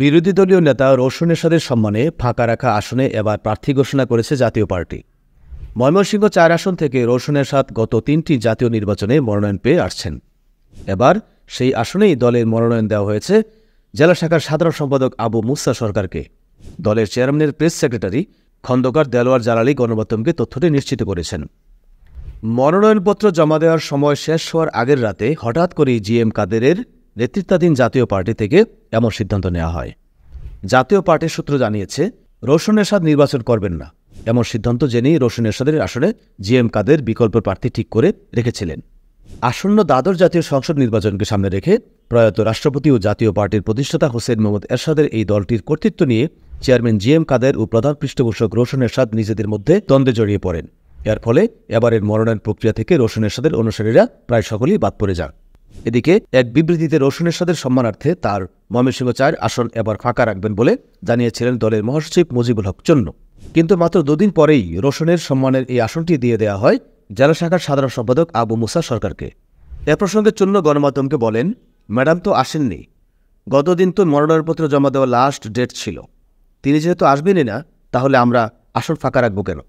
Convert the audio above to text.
বিরোধী দলীয় নেতা রোশন এরশাদের সম্মানে ফাঁকা রাখা আসনে এবার প্রার্থী ঘোষণা করেছে জাতীয় পার্টি ময়মনসিংহ চার আসন থেকে রোশন এরশাদ গত তিনটি জাতীয় নির্বাচনে মনোনয়ন পেয়ে আসছেন এবার সেই আসনেই দলের মনোনয়ন দেওয়া হয়েছে জেলা শাখার সাধারণ সম্পাদক আবু মুসা সরকারকে দলের চেয়ারম্যানের প্রেস সেক্রেটারি খন্দকার দেলোয়ার জালালি গণমাধ্যমকে তথ্যটি নিশ্চিত করেছেন মনোনয়নপত্র জমা দেওয়ার সময় শেষ হওয়ার আগের রাতে হঠাৎ করেই জি এম কাদেরের নেতৃত্বাধীন জাতীয় পার্টি থেকে এমন সিদ্ধান্ত নেওয়া হয় জাতীয় পার্টির সূত্র জানিয়েছে রোশন এরশাদ নির্বাচন করবেন না এমন সিদ্ধান্ত জেনেই রোশন এরশাদের আসনে জি এম কাদের বিকল্প প্রার্থী ঠিক করে রেখেছিলেন আসন্ন দাদর জাতীয় সংসদ নির্বাচনকে সামনে রেখে প্রয়াত রাষ্ট্রপতি ও জাতীয় পার্টির প্রতিষ্ঠাতা হোসেন মোহাম্মদ এরশাদের এই দলটির কর্তৃত্ব নিয়ে চেয়ারম্যান জি এম কাদের ও প্রধান পৃষ্ঠপোষক রোশন এরশাদ নিজেদের মধ্যে দ্বন্দ্বে জড়িয়ে পড়েন এর ফলে এবারের মনোনয়ন প্রক্রিয়া থেকে রোশন এরশাদের অনুসারীরা প্রায় সকলেই বাদ পড়ে যান এদিকে এক বিবৃতিতে রসুনের সাদের সম্মানার্থে তার ময়মনসিংহ চার আসন এবার ফাঁকা রাখবেন বলে জানিয়েছিলেন দলের মহাসচিব মুজিবুল হক চন্ন কিন্তু মাত্র দুদিন পরেই রোশনের সম্মানের এই আসনটি দিয়ে দেয়া হয় জেলা শাখার সাধারণ সম্পাদক আবু মুসা সরকারকে এ প্রসঙ্গে চন্ন গণমাধ্যমকে বলেন ম্যাডাম তো আসেননি গতদিন তো মনোনয়নপত্র জমা দেওয়া লাস্ট ডেট ছিল তিনি যেহেতু আসবেনই না তাহলে আমরা আসন ফাঁকা রাখবো কেন